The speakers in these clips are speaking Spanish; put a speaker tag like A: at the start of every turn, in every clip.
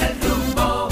A: el rumbo.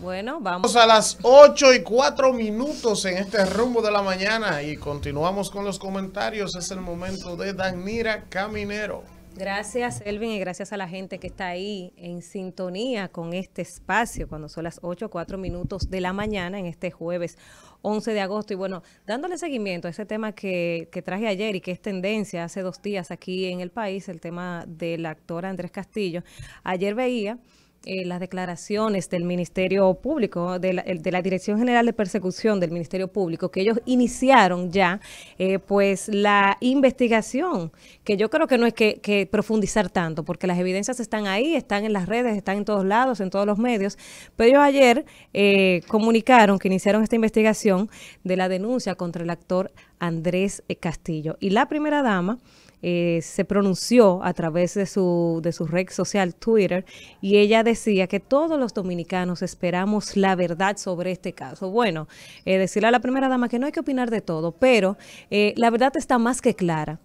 A: Bueno, vamos. a las 8 y 4 minutos en este rumbo de la mañana y continuamos con los comentarios. Es el momento de Danira Caminero. Gracias, Elvin, y gracias a la gente que está ahí en sintonía con este espacio cuando son las 8, 4 minutos de la mañana en este jueves 11 de agosto. Y bueno, dándole seguimiento a ese tema que, que traje ayer y que es tendencia hace dos días aquí en el país, el tema del actor Andrés Castillo. Ayer veía eh, las declaraciones del Ministerio Público, de la, de la, Dirección General de Persecución del Ministerio Público, que ellos iniciaron ya eh, pues la investigación, que yo creo que no hay que, profundizar tanto, porque las evidencias están ahí, están en las redes, están en todos lados, en todos los medios, pero ellos ayer eh, comunicaron que iniciaron esta investigación de la denuncia contra el actor Andrés Castillo. Y la primera dama eh, se pronunció a través de su, de su red social Twitter y ella decía que todos los dominicanos esperamos la verdad sobre este caso. Bueno, eh, decirle a la primera dama que no hay que opinar de todo, pero eh, la verdad está más que clara.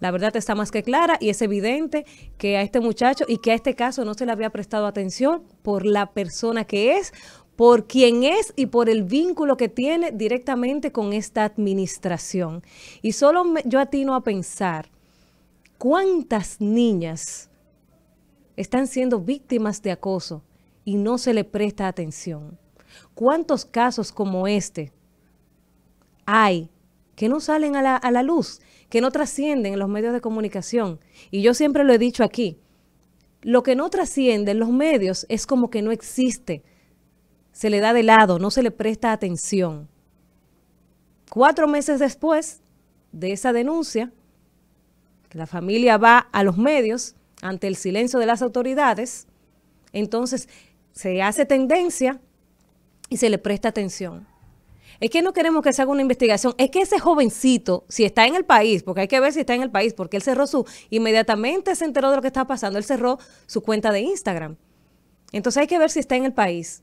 A: La verdad está más que clara y es evidente que a este muchacho y que a este caso no se le había prestado atención por la persona que es, por quién es y por el vínculo que tiene directamente con esta administración. Y solo yo atino a pensar ¿Cuántas niñas están siendo víctimas de acoso y no se le presta atención? ¿Cuántos casos como este hay que no salen a la, luz, que no trascienden en los medios de comunicación? Y yo siempre lo he dicho aquí, lo que no trasciende en los medios es como que no existe, se le da de lado, no se le presta atención. Cuatro meses después de esa denuncia, la familia va a los medios ante el silencio de las autoridades, entonces se hace tendencia y se le presta atención. Es que no queremos que se haga una investigación. Es que ese jovencito, si está en el país, porque hay que ver si está en el país, porque él cerró su, inmediatamente se enteró de lo que está pasando, él cerró su cuenta de Instagram. Entonces hay que ver si está en el país.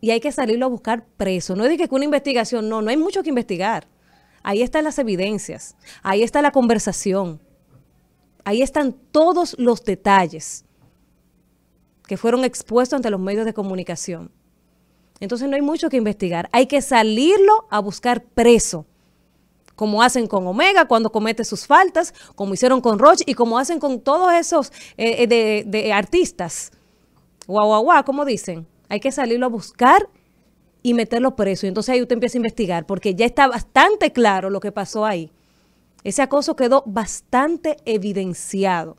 A: Y hay que salirlo a buscar preso. No es que una investigación, no, no hay mucho que investigar. Ahí están las evidencias, ahí está la conversación. Ahí están todos los detalles que fueron expuestos ante los medios de comunicación. Entonces no hay mucho que investigar. Hay que salirlo a buscar preso, como hacen con Omega cuando comete sus faltas, como hicieron con Roche y como hacen con todos esos eh, eh, de, artistas. Guau, guau, como dicen. Hay que salirlo a buscar y meterlo preso. Y entonces ahí usted empieza a investigar, porque ya está bastante claro lo que pasó ahí. Ese acoso quedó bastante evidenciado.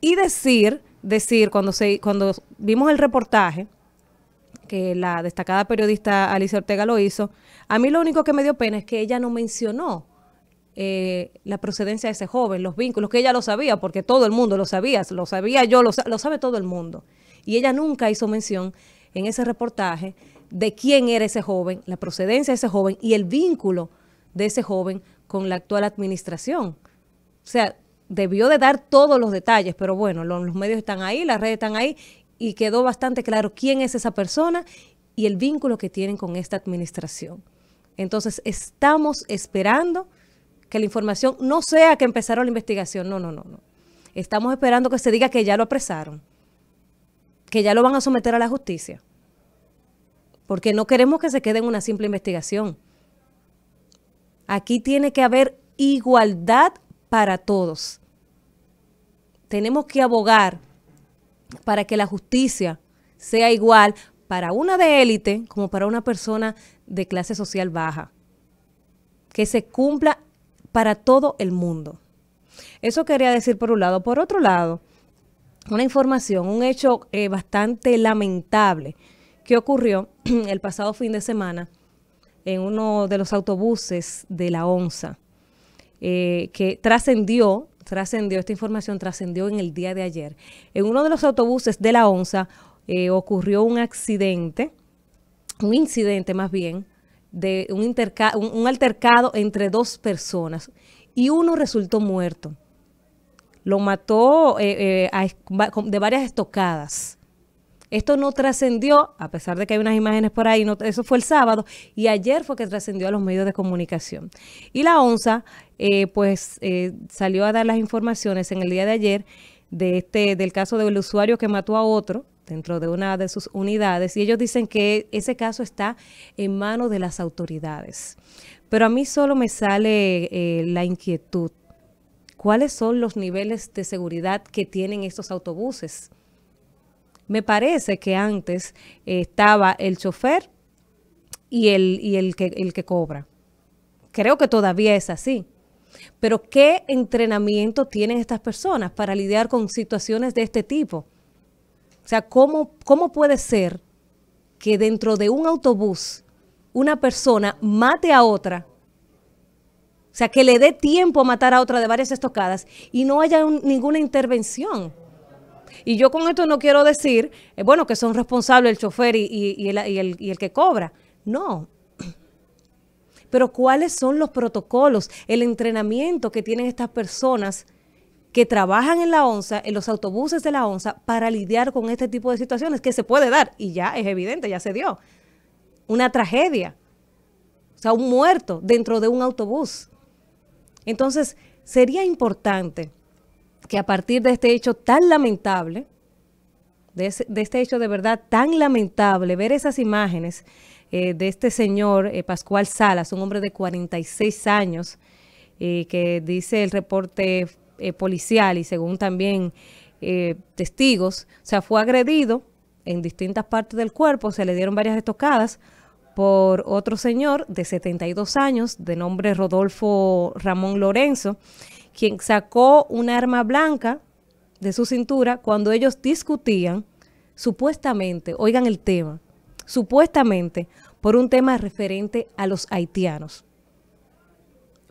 A: Y decir, decir, cuando, se, cuando vimos el reportaje, que la destacada periodista Alicia Ortega lo hizo, a mí lo único que me dio pena es que ella no mencionó eh, la procedencia de ese joven, los vínculos, que ella lo sabía, porque todo el mundo lo sabía, lo sabía yo, lo, lo sabe todo el mundo. Y ella nunca hizo mención en ese reportaje de quién era ese joven, la procedencia de ese joven y el vínculo de ese joven con la actual administración. O sea, debió de dar todos los detalles, pero bueno, los, medios están ahí, las redes están ahí y quedó bastante claro quién es esa persona y el vínculo que tienen con esta administración. Entonces, estamos esperando que la información no sea que empezaron la investigación, no, no, no, no. Estamos esperando que se diga que ya lo apresaron, que ya lo van a someter a la justicia, porque no queremos que se quede en una simple investigación. Aquí tiene que haber igualdad para todos. Tenemos que abogar para que la justicia sea igual para una de élite como para una persona de clase social baja. Que se cumpla para todo el mundo. Eso quería decir por un lado. Por otro lado, una información, un hecho eh, bastante lamentable que ocurrió el pasado fin de semana en uno de los autobuses de la ONSA, eh, que trascendió, trascendió, esta información trascendió en el día de ayer. En uno de los autobuses de la ONSA eh, ocurrió un accidente, un incidente más bien, de un, altercado entre dos personas y uno resultó muerto lo mató eh, de varias estocadas. Esto no trascendió, a pesar de que hay unas imágenes por ahí, no, eso fue el sábado, y ayer fue que trascendió a los medios de comunicación. Y la ONSA, eh, pues, eh, salió a dar las informaciones en el día de ayer de este, del caso del usuario que mató a otro dentro de una de sus unidades, y ellos dicen que ese caso está en manos de las autoridades. Pero a mí solo me sale eh, la inquietud. ¿Cuáles son los niveles de seguridad que tienen estos autobuses? Me parece que antes eh, estaba el chofer y, el, el, que, el que cobra. Creo que todavía es así. Pero ¿qué entrenamiento tienen estas personas para lidiar con situaciones de este tipo? O sea, ¿cómo, puede ser que dentro de un autobús una persona mate a otra? O sea, que le dé tiempo a matar a otra de varias estocadas y no haya ninguna intervención. Y yo con esto no quiero decir, eh, bueno, que son responsables el chofer y, el, y el que cobra. No, pero cuáles son los protocolos, el entrenamiento que tienen estas personas que trabajan en la ONSA, en los autobuses de la ONSA, para lidiar con este tipo de situaciones que se puede dar, y ya es evidente, ya se dio, una tragedia, o sea, un muerto dentro de un autobús. Entonces, sería importante que a partir de este hecho tan lamentable, de, este hecho de verdad tan lamentable, ver esas imágenes eh, de este señor eh, Pascual Salas, un hombre de 46 años, eh, que dice el reporte policial y según también testigos, o sea, fue agredido en distintas partes del cuerpo, se le dieron varias estocadas por otro señor de 72 años, de nombre Rodolfo Ramón Lorenzo, quien sacó un arma blanca de su cintura cuando ellos discutían, supuestamente, oigan el tema, supuestamente por un tema referente a los haitianos.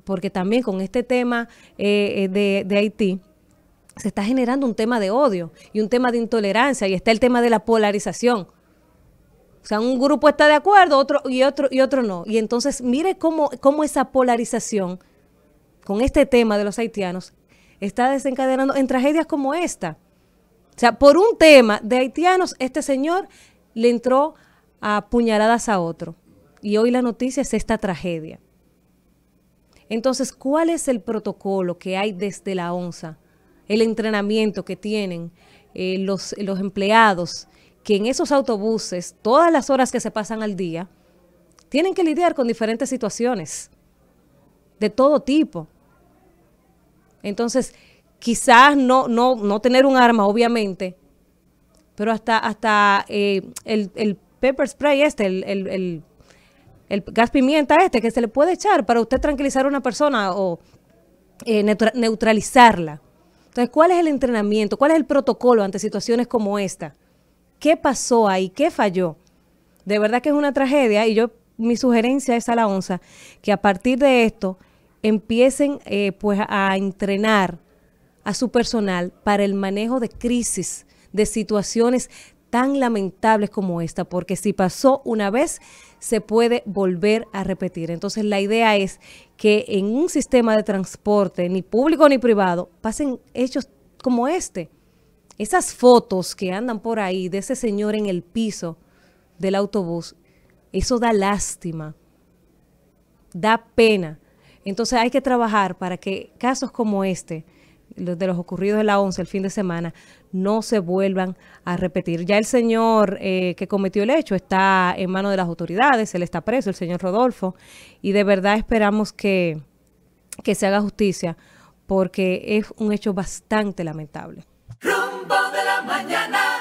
A: Porque también con este tema eh, eh, de, Haití se está generando un tema de odio y un tema de intolerancia y está el tema de la polarización. O sea, un grupo está de acuerdo, otro y otro y otro no. Y entonces mire cómo, cómo esa polarización con este tema de los haitianos está desencadenando en tragedias como esta. O sea, por un tema de haitianos, este señor le entró a puñaladas a otro. Y hoy la noticia es esta tragedia. Entonces, ¿cuál es el protocolo que hay desde la ONSA? El entrenamiento que tienen eh, los, los empleados que en esos autobuses, todas las horas que se pasan al día, tienen que lidiar con diferentes situaciones de todo tipo. Entonces, quizás no, no, no tener un arma, obviamente, pero hasta, hasta eh, el, pepper spray este, el, el, el, gas pimienta este que se le puede echar para usted tranquilizar a una persona o eh, neutralizarla. Entonces, ¿cuál es el entrenamiento? ¿Cuál es el protocolo ante situaciones como esta? ¿Qué pasó ahí? ¿Qué falló? De verdad que es una tragedia y yo, mi sugerencia es a la ONSA que a partir de esto empiecen eh, pues a entrenar a su personal para el manejo de crisis, de situaciones tan lamentables como esta, porque si pasó una vez, se puede volver a repetir. Entonces la idea es que en un sistema de transporte, ni público ni privado, pasen hechos como este. Esas fotos que andan por ahí de ese señor en el piso del autobús, eso da lástima, da pena entonces hay que trabajar para que casos como este, los de los ocurridos en la 11 el fin de semana, no se vuelvan a repetir. Ya el señor eh, que cometió el hecho está en manos de las autoridades, él está preso, el señor Rodolfo, y de verdad esperamos que, que se haga justicia porque es un hecho bastante lamentable. de la mañana.